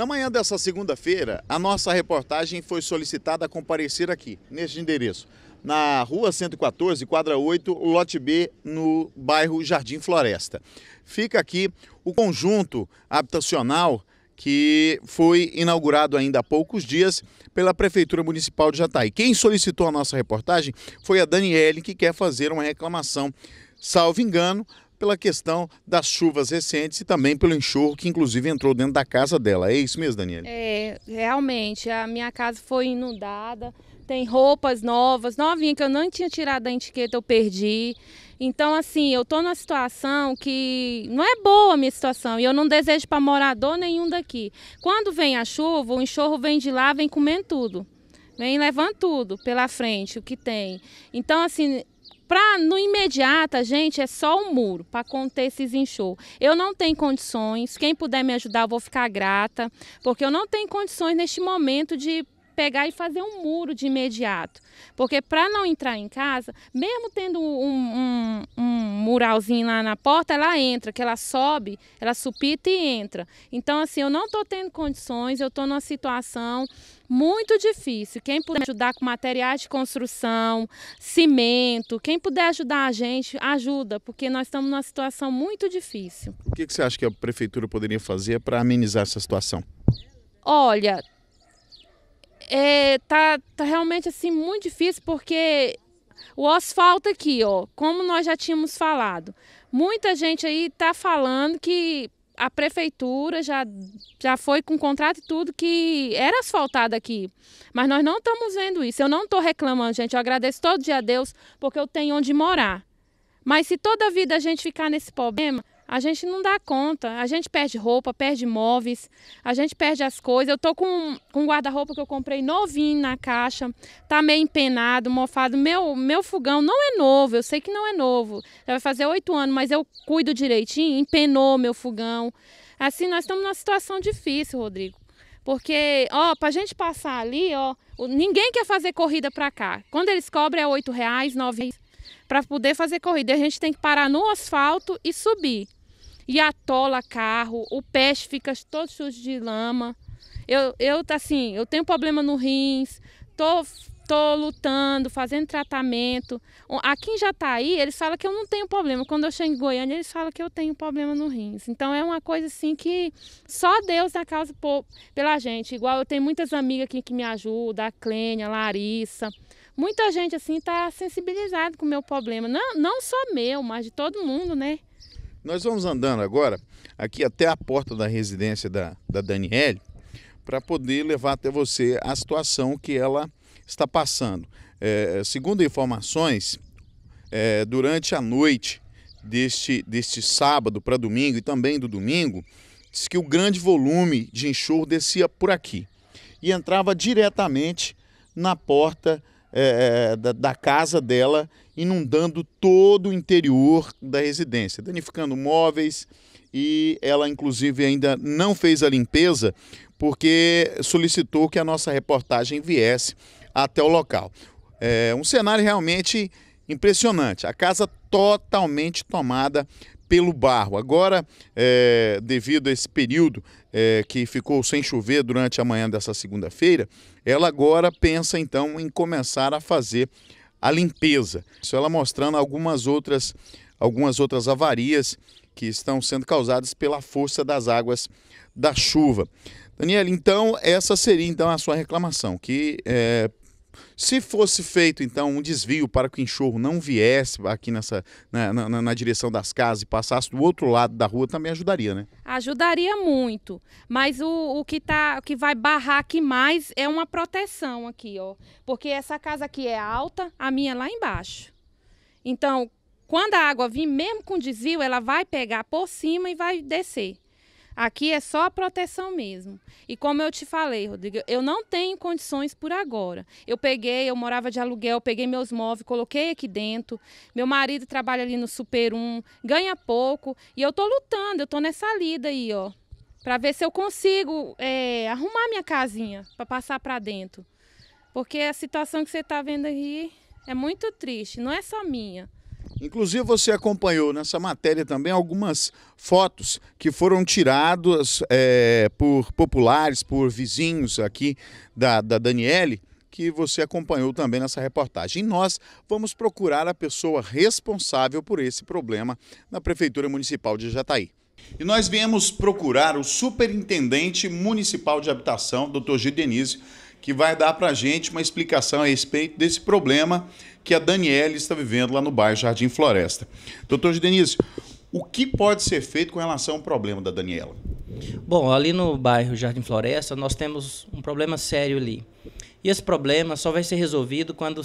Na manhã dessa segunda-feira, a nossa reportagem foi solicitada a comparecer aqui, neste endereço, na rua 114, quadra 8, lote B, no bairro Jardim Floresta. Fica aqui o conjunto habitacional que foi inaugurado ainda há poucos dias pela Prefeitura Municipal de Jataí. Quem solicitou a nossa reportagem foi a Daniele, que quer fazer uma reclamação, salvo engano, pela questão das chuvas recentes e também pelo enxurro que inclusive entrou dentro da casa dela. É isso mesmo, Daniela? É, realmente, a minha casa foi inundada, tem roupas novas, novinha que eu não tinha tirado da etiqueta, eu perdi. Então, assim, eu estou numa situação que não é boa a minha situação e eu não desejo para morador nenhum daqui. Quando vem a chuva, o enxurro vem de lá, vem comendo tudo. Vem levando tudo pela frente, o que tem. Então, assim, para no imediato, gente, é só o um muro para conter esses enxurros. Eu não tenho condições. Quem puder me ajudar, eu vou ficar grata, porque eu não tenho condições neste momento de pegar e fazer um muro de imediato. Porque para não entrar em casa, mesmo tendo um, um, um, muralzinho lá na porta, ela entra, que ela sobe, ela supita e entra. Então, assim, eu não estou tendo condições, eu estou numa situação muito difícil. Quem puder ajudar com materiais de construção, cimento, quem puder ajudar a gente, ajuda, porque nós estamos numa situação muito difícil. O que, que você acha que a prefeitura poderia fazer para amenizar essa situação? Olha, é, tá, tá realmente assim muito difícil porque o asfalto aqui, ó, como nós já tínhamos falado, muita gente aí tá falando que a prefeitura já, já foi com contrato e tudo que era asfaltado aqui. Mas nós não estamos vendo isso. Eu não estou reclamando, gente. Eu agradeço todo dia a Deus porque eu tenho onde morar. Mas se toda a vida a gente ficar nesse problema, a gente não dá conta. A gente perde roupa, perde móveis, a gente perde as coisas. Eu tô com, um guarda-roupa que eu comprei novinho na caixa, tá meio empenado, mofado. Meu, meu fogão não é novo, eu sei que não é novo. Já vai fazer oito anos, mas eu cuido direitinho, empenou meu fogão. Assim, nós estamos numa situação difícil, Rodrigo. Porque, ó, pra gente passar ali, ó, ninguém quer fazer corrida pra cá. Quando eles cobram é oito reais, nove reais. Para poder fazer corrida, a gente tem que parar no asfalto e subir e atola carro, o pés fica todo sujo de lama. Eu, eu assim, eu tenho problema no rins, tô, tô lutando, fazendo tratamento. Aqui em Jataí, eles falam que eu não tenho problema. Quando eu chego em Goiânia, eles falam que eu tenho problema no rins. Então é uma coisa assim que só Deus na causa pela gente. Igual eu tenho muitas amigas aqui que me ajudam, a Clênia, a Larissa muita gente assim está sensibilizada com o meu problema, não, não só meu, mas de todo mundo, né? Nós vamos andando agora aqui até a porta da residência da, da Daniele para poder levar até você a situação que ela está passando. É, segundo informações, é, durante a noite deste, deste sábado para domingo e também do domingo, diz que o grande volume de enxurro descia por aqui e entrava diretamente na porta é, é da, da casa dela inundando todo o interior da residência, danificando móveis e ela, inclusive, ainda não fez a limpeza porque solicitou que a nossa reportagem viesse até o local. É um cenário realmente impressionante. A casa totalmente tomada pelo barro. Agora, é, devido a esse período é, que ficou sem chover durante a manhã dessa segunda-feira, ela agora pensa então em começar a fazer a limpeza. Isso ela mostrando algumas outras, algumas outras avarias que estão sendo causadas pela força das águas da chuva. Daniela, então essa seria então a sua reclamação, que é, se fosse feito, então, um desvio para que o enxurro não viesse aqui nessa, né, na, na, na, direção das casas e passasse do outro lado da rua, também ajudaria, né? Ajudaria muito. Mas o, o que, tá, o que vai barrar aqui mais é uma proteção aqui, ó. Porque essa casa aqui é alta, a minha é lá embaixo. Então, quando a água vir, mesmo com desvio, ela vai pegar por cima e vai descer. Aqui é só a proteção mesmo. E como eu te falei, Rodrigo, eu não tenho condições por agora. Eu peguei, eu morava de aluguel, peguei meus móveis, coloquei aqui dentro. Meu marido trabalha ali no Super 1, ganha pouco. E eu tô lutando, eu tô nessa lida aí, ó. Pra ver se eu consigo é, arrumar minha casinha para passar para dentro. Porque a situação que você tá vendo aí é muito triste, não é só minha. Inclusive, você acompanhou nessa matéria também algumas fotos que foram tiradas é, por populares, por vizinhos aqui da, da Daniele, que você acompanhou também nessa reportagem. E nós vamos procurar a pessoa responsável por esse problema na Prefeitura Municipal de Jataí. E nós viemos procurar o Superintendente Municipal de Habitação, Dr. Gil Denise, que vai dar para a gente uma explicação a respeito desse problema que a Daniela está vivendo lá no bairro Jardim Floresta. Doutor Denise, o que pode ser feito com relação ao problema da Daniela? Bom, ali no bairro Jardim Floresta, nós temos um problema sério ali. E esse problema só vai ser resolvido quando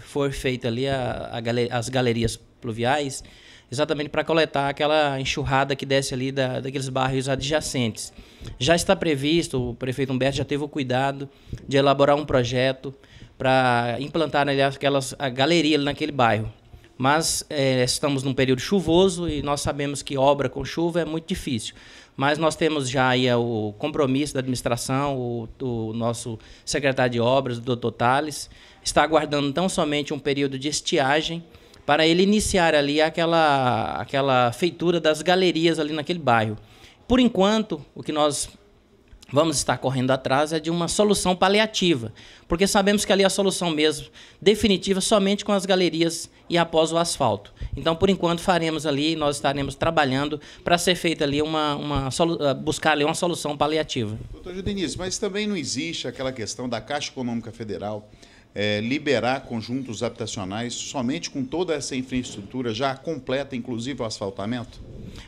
for feita ali a, a as galerias pluviais, exatamente para coletar aquela enxurrada que desce ali da, daqueles bairros adjacentes. Já está previsto, o prefeito Humberto já teve o cuidado de elaborar um projeto para implantar ali aquelas, a galeria ali naquele bairro. Mas é, estamos num período chuvoso e nós sabemos que obra com chuva é muito difícil. Mas nós temos já aí é, o compromisso da administração, o, o nosso secretário de obras, o doutor Tales, está aguardando tão somente um período de estiagem para ele iniciar ali aquela, aquela feitura das galerias ali naquele bairro. Por enquanto, o que nós vamos estar correndo atrás é de uma solução paliativa, porque sabemos que ali é a solução mesmo definitiva somente com as galerias e após o asfalto. Então, por enquanto, faremos ali, nós estaremos trabalhando para ser feita ali uma, uma ah, buscar ali uma solução paliativa. Doutor Judenise, mas também não existe aquela questão da Caixa Econômica Federal é, liberar conjuntos habitacionais somente com toda essa infraestrutura já completa, inclusive o asfaltamento?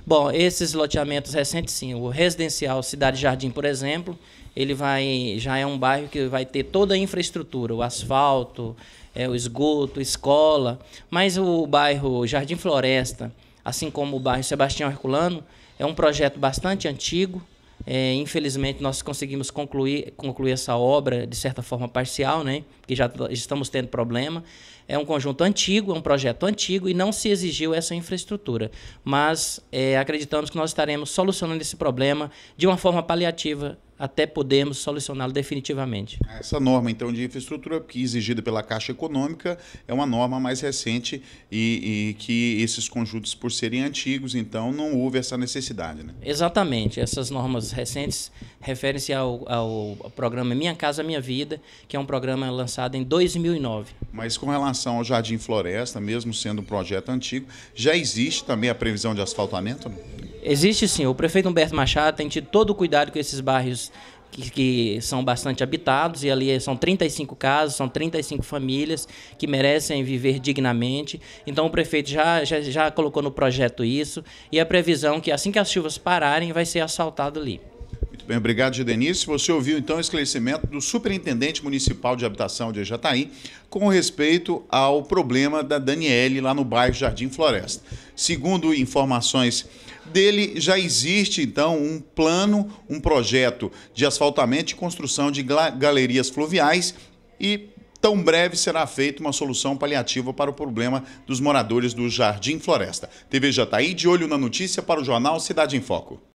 Bom, esses loteamentos recentes, sim. O residencial Cidade Jardim, por exemplo, ele vai já é um bairro que vai ter toda a infraestrutura, o asfalto, é, o esgoto, escola. Mas o bairro Jardim Floresta, assim como o bairro Sebastião Herculano, é um projeto bastante antigo, é, infelizmente, nós conseguimos concluir, concluir essa obra de certa forma parcial, né? que já estamos tendo problema. É um conjunto antigo, é um projeto antigo e não se exigiu essa infraestrutura. Mas é, acreditamos que nós estaremos solucionando esse problema de uma forma paliativa até podermos solucioná-lo definitivamente. É, essa norma, então, de infraestrutura, que é exigida pela Caixa Econômica, é uma norma mais recente e, e que esses conjuntos, por serem antigos, então, não houve essa necessidade, né? Exatamente. Essas normas recentes referem-se ao, ao programa Minha Casa Minha Vida, que é um programa lançado em 2009. Mas com relação ao Jardim Floresta, mesmo sendo um projeto antigo, já existe também a previsão de asfaltamento? Né? Existe sim. O prefeito Humberto Machado tem tido todo o cuidado com esses bairros que, que, são bastante habitados, e ali são 35 casas, são 35 famílias que merecem viver dignamente. Então o prefeito já, já, já colocou no projeto isso, e a previsão que assim que as chuvas pararem, vai ser assaltado ali. Muito bem, obrigado, Denise. Você ouviu então o esclarecimento do superintendente municipal de habitação de Ejataí com respeito ao problema da Daniele lá no bairro Jardim Floresta. Segundo informações dele já existe, então, um plano, um projeto de asfaltamento e construção de galerias fluviais e tão breve será feita uma solução paliativa para o problema dos moradores do Jardim Floresta. TV Jataí, de olho na notícia para o jornal Cidade em Foco.